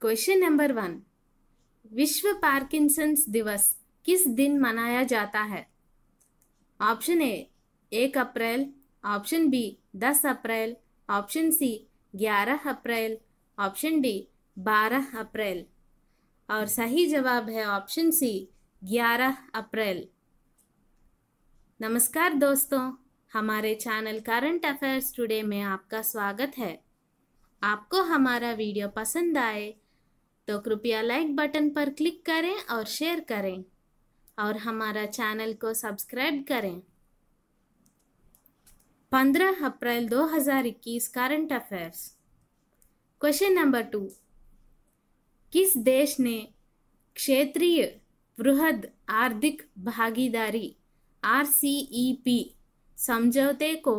question number one विश्व Parkinson's दिवस किस दिन मनाया जाता है ऑप्शन ए एक अप्रैल ऑप्शन बी दस अप्रैल ऑप्शन सी ग्यारह अप्रैल ऑप्शन डी बारह अप्रैल और सही जवाब है ऑप्शन सी ग्यारह अप्रैल नमस्कार दोस्तों हमारे चैनल करंट अफेयर्स टुडे में आपका स्वागत है आपको हमारा वीडियो पसंद आए तो कृपया लाइक बटन पर क्लिक करें और शेयर करें और हमारा चैनल को सब्सक्राइब करें 15 April 2021 current affairs question number two किस देश ने क्षेत्रीय बृहद आर्थिक भागीदारी आर समझौते को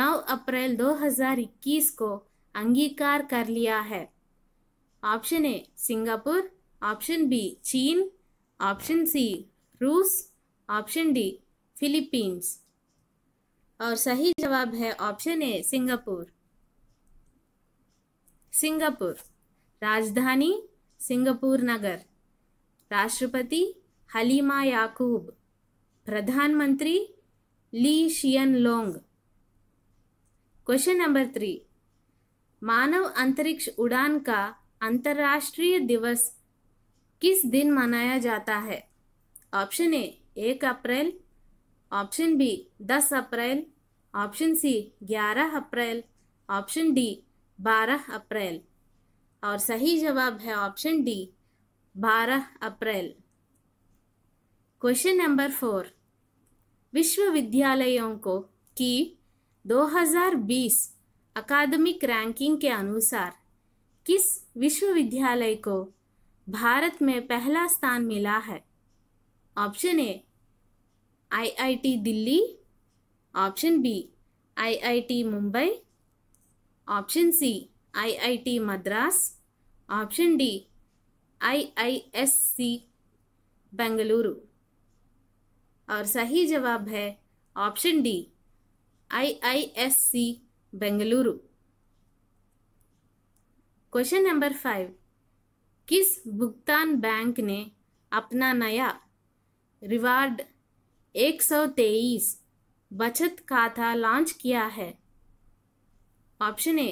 9 अप्रैल 2021 को अंगीकार कर लिया है option A Singapore option B चीन ऑप्शन सी रूस ऑप्शन डी फिलीपींस और सही जवाब है ऑप्शन ए सिंगापुर सिंगापुर राजधानी सिंगापुर नगर राष्ट्रपति हलीमा याकूब प्रधानमंत्री Lee Hsien Loong question number three मानव अंतरिक्ष उड़ान का अंतर्राष्ट्रीय दिवस किस दिन मनाया जाता है ऑप्शन ए एक अप्रैल ऑप्शन बी दस अप्रैल ऑप्शन सी ग्यारह अप्रैल ऑप्शन डी बारह अप्रैल और सही जवाब है ऑप्शन डी बारह अप्रैल क्वेश्चन नंबर फोर विश्वविद्यालयों को की 2020 अकादमिक रैंकिंग के अनुसार किस विश्वविद्यालय को भारत में पहला स्थान मिला है option A IIT Delhi option B IIT Mumbai option C IIT Madras option D IISc Bengaluru और सही जवाब है option D IISc Bengaluru question number five किस भुगतान बैंक ने अपना नया रिवार्ड 123 बचत खाता लॉन्च किया है ऑप्शन ए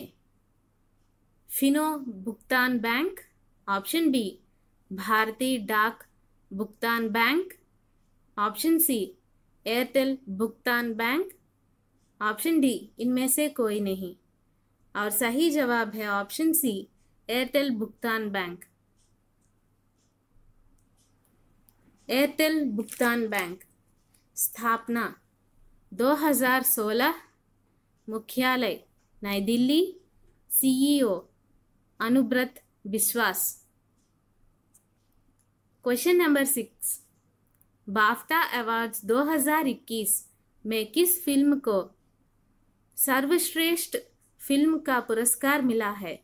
फिनो भुगतान बैंक ऑप्शन बी भारतीय डाक भुगतान बैंक ऑप्शन सी एयरटेल भुगतान बैंक ऑप्शन डी इनमें से कोई नहीं और सही जवाब है ऑप्शन सी एयरटेल भुगतान बैंक एयरटेल भुगतान बैंक स्थापना 2016 मुख्यालय New Delhi CEO e Anubrata Biswas question number six BAFTA awards 2021 में किस फिल्म को सर्वश्रेष्ठ फिल्म का पुरस्कार मिला है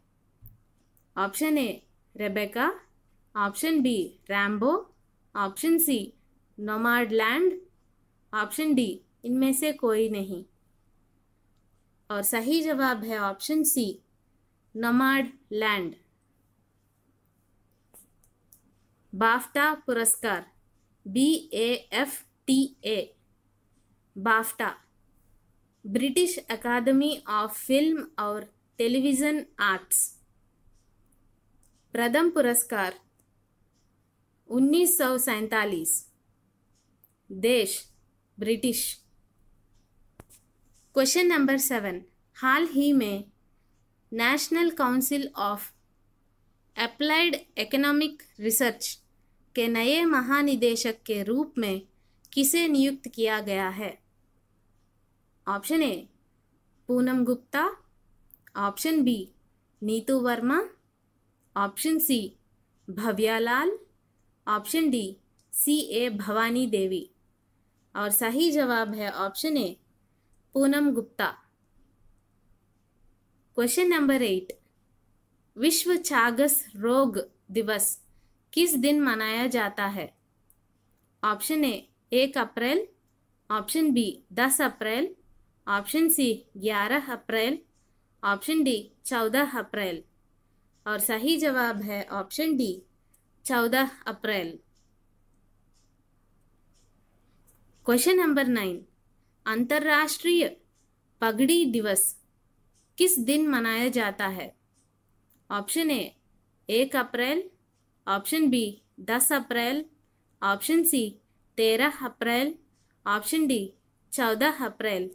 option A Rebecca option B Rambo option C Nomadland option D इनमें से कोई नहीं और सही जवाब है option C Nomadland BAFTA पुरस्कार B A F T A BAFTA British अकादमी ऑफ फिल्म और टेलीविज़न आर्ट्स प्रथम पुरस्कार उन्नीस सौ देश ब्रिटिश क्वेश्चन नंबर सेवन हाल ही में national council of applied economic research के नए महानिदेशक के रूप में किसे नियुक्त किया गया है option A Poonam Gupta option B Neetu Verma option C Bhavya Lal option D C A Bhavani Devi और सही जवाब है option A Poonam Gupta question number eight विश्व चागस रोग दिवस किस दिन मनाया जाता है ऑप्शन ए एक अप्रैल ऑप्शन बी दस April option C 11 April option D 14 April और सही जवाब है option D 14 April question number nine अंतर्राष्ट्रीय पगड़ी दिवस किस दिन मनाया जाता है ऑप्शन ए एक अप्रैल ऑप्शन बी दस अप्रैल ऑप्शन सी तेरह अप्रैल ऑप्शन डी चौदह अप्रैल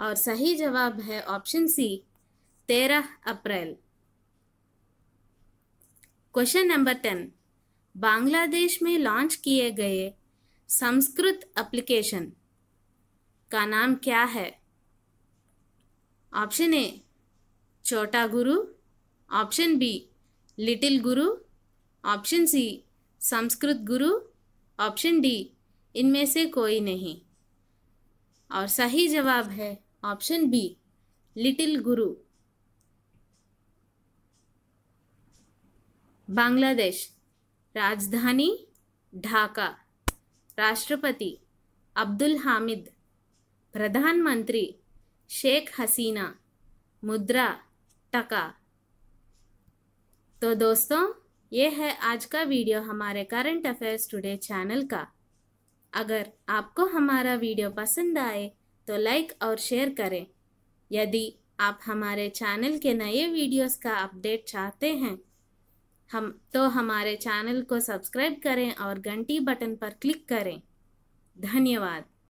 और सही जवाब है ऑप्शन सी तेरह April question number ten Bangladesh में लॉन्च किए गए संस्कृत एप्लीकेशन का नाम क्या है option A Chhota Guru option B little Guru option C Sanskrit Guru option D इनमें से कोई नहीं और सही जवाब है ऑप्शन बी लिटिल गुरु बांग्लादेश राजधानी ढाका राष्ट्रपति अब्दुल हामिद प्रधानमंत्री शेख हसीना मुद्रा टका तो दोस्तों ये है आज का वीडियो हमारे करंट अफेयर्स टुडे चैनल का अगर आपको हमारा वीडियो पसंद आए तो लाइक और शेयर करें यदि आप हमारे चैनल के नए वीडियोस का अपडेट चाहते हैं हम तो हमारे चैनल को सब्सक्राइब करें और घंटी बटन पर क्लिक करें धन्यवाद